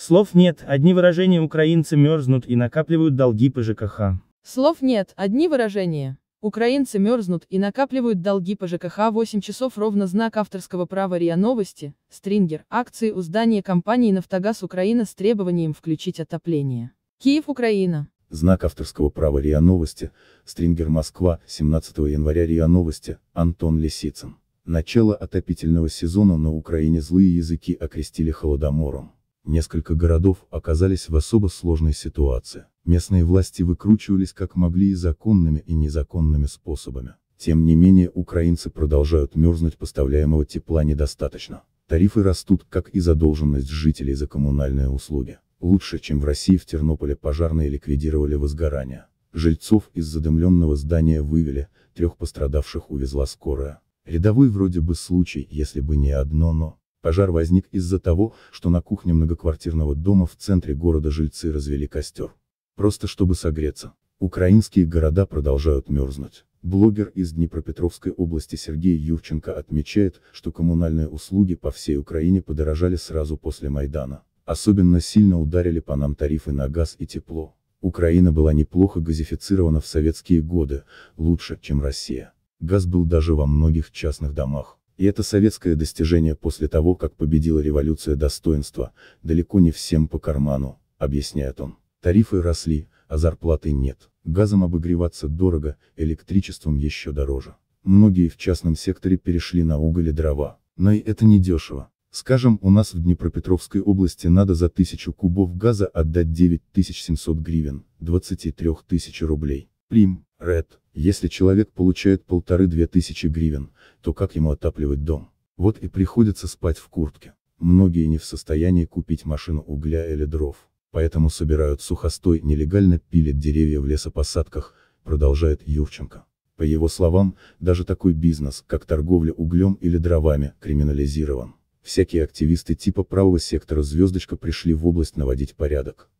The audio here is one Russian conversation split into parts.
Слов нет, одни выражения украинцы мерзнут и накапливают долги по ЖКХ. Слов нет, одни выражения. Украинцы мерзнут и накапливают долги по ЖКХ 8 часов ровно знак авторского права РИА Новости, Стрингер, акции у здания компании «Нафтогаз Украина» с требованием включить отопление. Киев, Украина. Знак авторского права РИА Новости, Стрингер Москва, 17 января РИА Новости, Антон Лисицын. Начало отопительного сезона на Украине злые языки окрестили холодомором. Несколько городов оказались в особо сложной ситуации. Местные власти выкручивались как могли и законными, и незаконными способами. Тем не менее, украинцы продолжают мерзнуть, поставляемого тепла недостаточно. Тарифы растут, как и задолженность жителей за коммунальные услуги. Лучше, чем в России в Тернополе пожарные ликвидировали возгорание. Жильцов из задымленного здания вывели, трех пострадавших увезла скорая. Рядовой вроде бы случай, если бы не одно но. Пожар возник из-за того, что на кухне многоквартирного дома в центре города жильцы развели костер. Просто чтобы согреться. Украинские города продолжают мерзнуть. Блогер из Днепропетровской области Сергей Юрченко отмечает, что коммунальные услуги по всей Украине подорожали сразу после Майдана. Особенно сильно ударили по нам тарифы на газ и тепло. Украина была неплохо газифицирована в советские годы, лучше, чем Россия. Газ был даже во многих частных домах. И это советское достижение после того, как победила революция достоинства, далеко не всем по карману, объясняет он. Тарифы росли, а зарплаты нет. Газом обогреваться дорого, электричеством еще дороже. Многие в частном секторе перешли на уголь и дрова. Но и это не дешево. Скажем, у нас в Днепропетровской области надо за тысячу кубов газа отдать 9700 гривен, 23 тысячи рублей. Прим, Ред, если человек получает полторы-две тысячи гривен, то как ему отапливать дом? Вот и приходится спать в куртке. Многие не в состоянии купить машину угля или дров, поэтому собирают сухостой, нелегально пилят деревья в лесопосадках, продолжает Юрченко. По его словам, даже такой бизнес, как торговля углем или дровами, криминализирован. Всякие активисты типа правого сектора «Звездочка» пришли в область наводить порядок.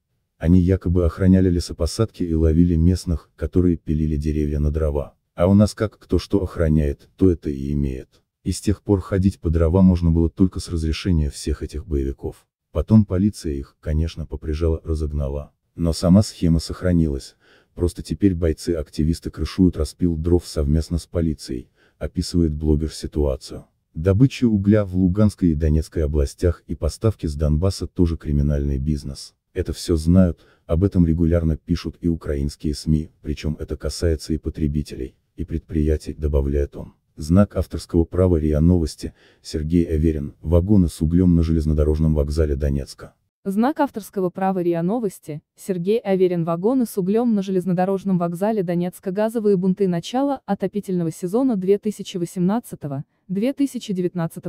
Они якобы охраняли лесопосадки и ловили местных, которые пилили деревья на дрова. А у нас как кто что охраняет, то это и имеет. И с тех пор ходить по дрова можно было только с разрешения всех этих боевиков. Потом полиция их, конечно, поприжала, разогнала. Но сама схема сохранилась, просто теперь бойцы-активисты крышуют распил дров совместно с полицией, описывает блогер ситуацию. Добыча угля в Луганской и Донецкой областях и поставки с Донбасса тоже криминальный бизнес. Это все знают, об этом регулярно пишут и украинские СМИ, причем это касается и потребителей, и предприятий, добавляет он. Знак авторского права РИА Новости, Сергей Аверин, вагоны с углем на железнодорожном вокзале Донецка. Знак авторского права РИА Новости, Сергей Аверин вагоны с углем на железнодорожном вокзале Донецка газовые бунты начала отопительного сезона 2018-2019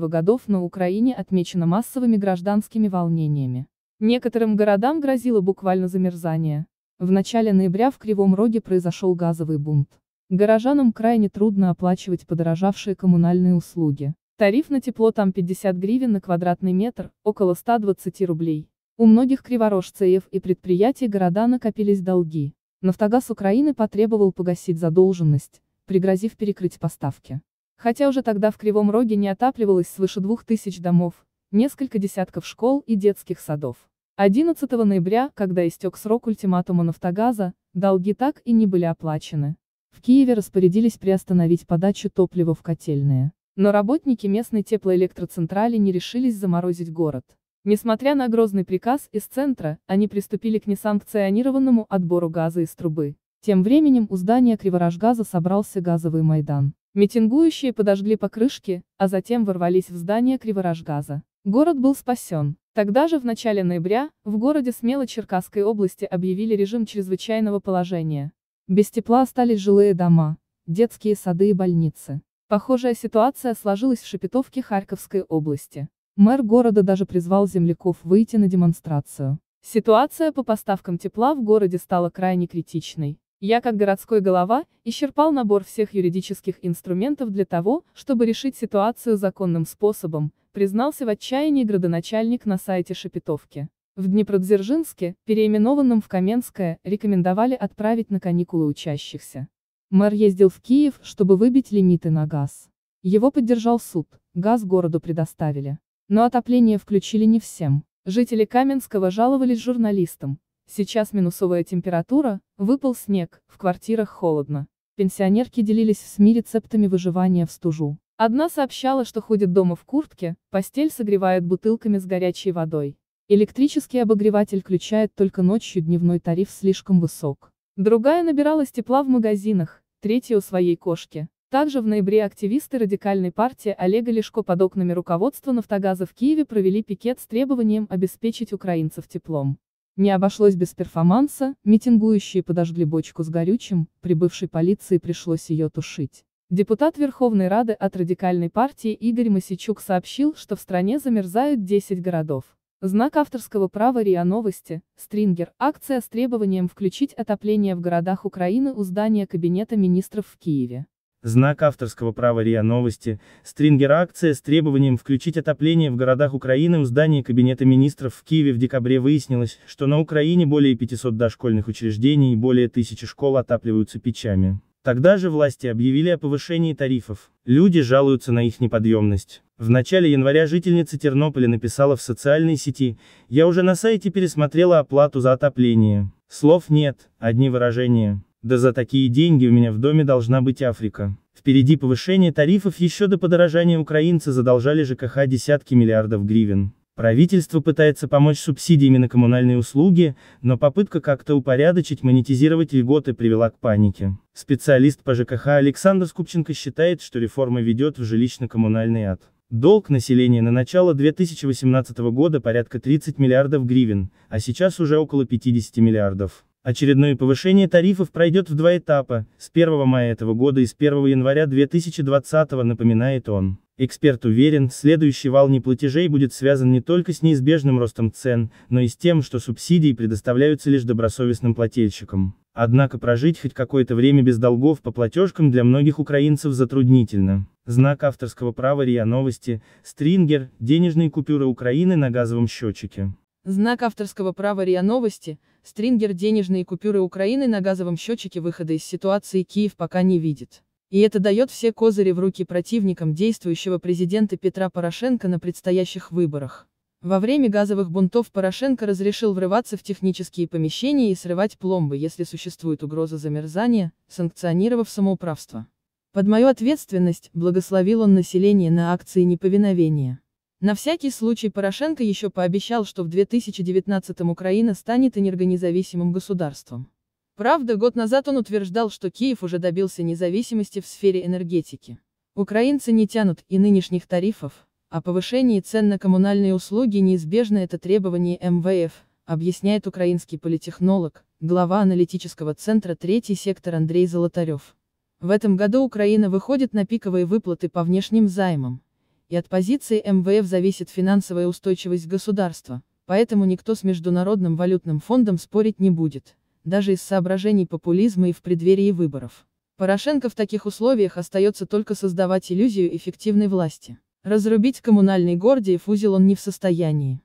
годов на Украине отмечено массовыми гражданскими волнениями. Некоторым городам грозило буквально замерзание. В начале ноября в Кривом Роге произошел газовый бунт. Горожанам крайне трудно оплачивать подорожавшие коммунальные услуги. Тариф на тепло там 50 гривен на квадратный метр, около 120 рублей. У многих криворожцев и предприятий города накопились долги. Нафтогаз Украины потребовал погасить задолженность, пригрозив перекрыть поставки. Хотя уже тогда в Кривом Роге не отапливалось свыше 2000 домов, несколько десятков школ и детских садов. 11 ноября, когда истек срок ультиматума «Нафтогаза», долги так и не были оплачены. В Киеве распорядились приостановить подачу топлива в котельные. Но работники местной теплоэлектроцентрали не решились заморозить город. Несмотря на грозный приказ из центра, они приступили к несанкционированному отбору газа из трубы. Тем временем у здания Криворожгаза собрался газовый майдан. Митингующие подожгли покрышки, а затем ворвались в здание Криворожгаза. Город был спасен. Тогда же в начале ноября в городе Смело Черкасской области объявили режим чрезвычайного положения. Без тепла остались жилые дома, детские сады и больницы. Похожая ситуация сложилась в Шепетовке Харьковской области. Мэр города даже призвал земляков выйти на демонстрацию. Ситуация по поставкам тепла в городе стала крайне критичной. Я, как городской голова, исчерпал набор всех юридических инструментов для того, чтобы решить ситуацию законным способом, признался в отчаянии градоначальник на сайте Шепетовки. В Днепродзержинске, переименованном в Каменское, рекомендовали отправить на каникулы учащихся. Мэр ездил в Киев, чтобы выбить лимиты на газ. Его поддержал суд, газ городу предоставили. Но отопление включили не всем. Жители Каменского жаловались журналистам, Сейчас минусовая температура, выпал снег, в квартирах холодно. Пенсионерки делились с СМИ рецептами выживания в стужу. Одна сообщала, что ходит дома в куртке, постель согревает бутылками с горячей водой. Электрический обогреватель включает только ночью, дневной тариф слишком высок. Другая набиралась тепла в магазинах, третья у своей кошки. Также в ноябре активисты радикальной партии Олега Лешко под окнами руководства нафтогаза в Киеве провели пикет с требованием обеспечить украинцев теплом. Не обошлось без перформанса, митингующие подожгли бочку с горючим, прибывшей полиции пришлось ее тушить. Депутат Верховной Рады от радикальной партии Игорь Масичук сообщил, что в стране замерзают 10 городов. Знак авторского права РИА Новости, Стрингер, акция с требованием включить отопление в городах Украины у здания Кабинета министров в Киеве. Знак авторского права РИА Новости, Стрингер акция с требованием включить отопление в городах Украины в здании Кабинета министров в Киеве в декабре выяснилось, что на Украине более 500 дошкольных учреждений и более тысячи школ отапливаются печами. Тогда же власти объявили о повышении тарифов. Люди жалуются на их неподъемность. В начале января жительница Тернополя написала в социальной сети, «Я уже на сайте пересмотрела оплату за отопление. Слов нет, одни выражения». Да за такие деньги у меня в доме должна быть Африка. Впереди повышение тарифов еще до подорожания украинцы задолжали ЖКХ десятки миллиардов гривен. Правительство пытается помочь субсидиями на коммунальные услуги, но попытка как-то упорядочить, монетизировать льготы привела к панике. Специалист по ЖКХ Александр Скупченко считает, что реформа ведет в жилищно-коммунальный ад. Долг населения на начало 2018 года порядка 30 миллиардов гривен, а сейчас уже около 50 миллиардов. Очередное повышение тарифов пройдет в два этапа, с 1 мая этого года и с 1 января 2020, напоминает он. Эксперт уверен, следующий вал неплатежей будет связан не только с неизбежным ростом цен, но и с тем, что субсидии предоставляются лишь добросовестным плательщикам. Однако прожить хоть какое-то время без долгов по платежкам для многих украинцев затруднительно. Знак авторского права РИА Новости, Стрингер, денежные купюры Украины на газовом счетчике. Знак авторского права РИА Новости – Стрингер денежные купюры Украины на газовом счетчике выхода из ситуации Киев пока не видит. И это дает все козыри в руки противникам действующего президента Петра Порошенко на предстоящих выборах. Во время газовых бунтов Порошенко разрешил врываться в технические помещения и срывать пломбы, если существует угроза замерзания, санкционировав самоуправство. Под мою ответственность, благословил он население на акции неповиновения. На всякий случай Порошенко еще пообещал, что в 2019 Украина станет энергонезависимым государством. Правда, год назад он утверждал, что Киев уже добился независимости в сфере энергетики. Украинцы не тянут и нынешних тарифов, а повышение цен на коммунальные услуги неизбежно это требование МВФ, объясняет украинский политехнолог, глава аналитического центра «Третий сектор» Андрей Золотарев. В этом году Украина выходит на пиковые выплаты по внешним займам и от позиции МВФ зависит финансовая устойчивость государства, поэтому никто с Международным валютным фондом спорить не будет, даже из соображений популизма и в преддверии выборов. Порошенко в таких условиях остается только создавать иллюзию эффективной власти. Разрубить коммунальный Гордиев узел он не в состоянии.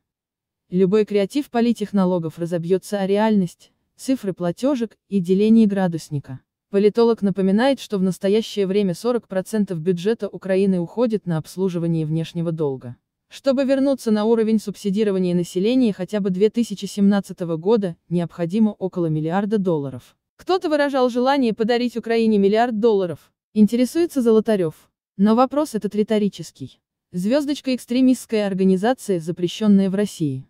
Любой креатив политехнологов разобьется о реальность, цифры платежек и деление градусника. Политолог напоминает, что в настоящее время 40% бюджета Украины уходит на обслуживание внешнего долга. Чтобы вернуться на уровень субсидирования населения хотя бы 2017 года, необходимо около миллиарда долларов. Кто-то выражал желание подарить Украине миллиард долларов, интересуется Золотарев. Но вопрос этот риторический. Звездочка экстремистская организация, запрещенная в России.